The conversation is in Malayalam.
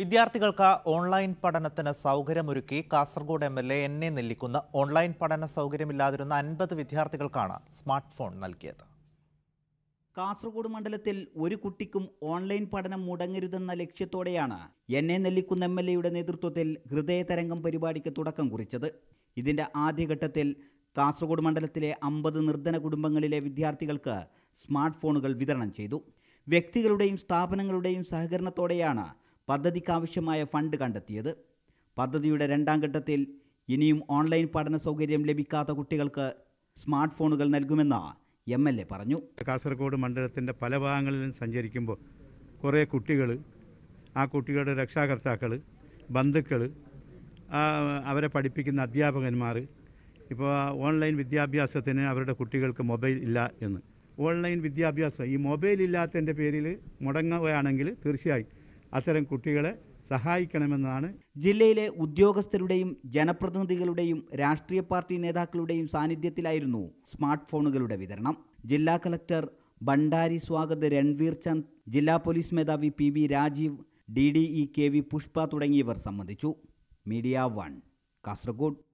വിദ്യാർത്ഥികൾക്ക് ഓൺലൈൻ പഠനത്തിന് സൗകര്യമൊരുക്കി കാസർഗോഡ് എം എൽ എ എന്നെ നെല്ലിക്കുന്ന ഓൺലൈൻ പഠന സൗകര്യമില്ലാതിരുന്ന അൻപത് വിദ്യാർത്ഥികൾക്കാണ് സ്മാർട്ട് ഫോൺ നൽകിയത് കാസർഗോഡ് മണ്ഡലത്തിൽ ഒരു കുട്ടിക്കും ഓൺലൈൻ പഠനം മുടങ്ങരുതെന്ന ലക്ഷ്യത്തോടെയാണ് എന്നെ നെല്ലിക്കുന്ന എം എൽ എയുടെ നേതൃത്വത്തിൽ ഹൃദയതരംഗം പരിപാടിക്ക് തുടക്കം കുറിച്ചത് ഇതിൻ്റെ ആദ്യഘട്ടത്തിൽ കാസർഗോഡ് മണ്ഡലത്തിലെ അമ്പത് നിർധന കുടുംബങ്ങളിലെ വിദ്യാർത്ഥികൾക്ക് സ്മാർട്ട് ഫോണുകൾ വിതരണം ചെയ്തു വ്യക്തികളുടെയും സ്ഥാപനങ്ങളുടെയും സഹകരണത്തോടെയാണ് പദ്ധതിക്കാവശ്യമായ ഫണ്ട് കണ്ടെത്തിയത് പദ്ധതിയുടെ രണ്ടാം ഘട്ടത്തിൽ ഇനിയും ഓൺലൈൻ പഠന സൗകര്യം ലഭിക്കാത്ത കുട്ടികൾക്ക് സ്മാർട്ട് ഫോണുകൾ നൽകുമെന്ന എം എൽ എ പറഞ്ഞു കാസർഗോഡ് മണ്ഡലത്തിൻ്റെ പല ഭാഗങ്ങളിലും സഞ്ചരിക്കുമ്പോൾ കുറേ കുട്ടികൾ ആ കുട്ടികളുടെ രക്ഷാകർത്താക്കൾ ബന്ധുക്കൾ അവരെ പഠിപ്പിക്കുന്ന അധ്യാപകന്മാർ ഇപ്പോൾ ഓൺലൈൻ വിദ്യാഭ്യാസത്തിന് അവരുടെ കുട്ടികൾക്ക് മൊബൈൽ ഇല്ല എന്ന് ഓൺലൈൻ വിദ്യാഭ്യാസം ഈ മൊബൈൽ ഇല്ലാത്തതിൻ്റെ പേരിൽ മുടങ്ങുകയാണെങ്കിൽ തീർച്ചയായും അത്തരം കുട്ടികളെ സഹായിക്കണമെന്നാണ് ജില്ലയിലെ ഉദ്യോഗസ്ഥരുടെയും ജനപ്രതിനിധികളുടെയും രാഷ്ട്രീയ പാർട്ടി നേതാക്കളുടെയും സാന്നിധ്യത്തിലായിരുന്നു സ്മാർട്ട് ഫോണുകളുടെ വിതരണം ജില്ലാ കളക്ടർ ഭണ്ഡാരി സ്വാഗത് രൺവീർ ചന്ദ് ജില്ലാ പോലീസ് മേധാവി P V Rajeev D D E K V Pushpa തുടങ്ങിയവർ സംബന്ധിച്ചു മീഡിയ വൺ കാസർഗോഡ്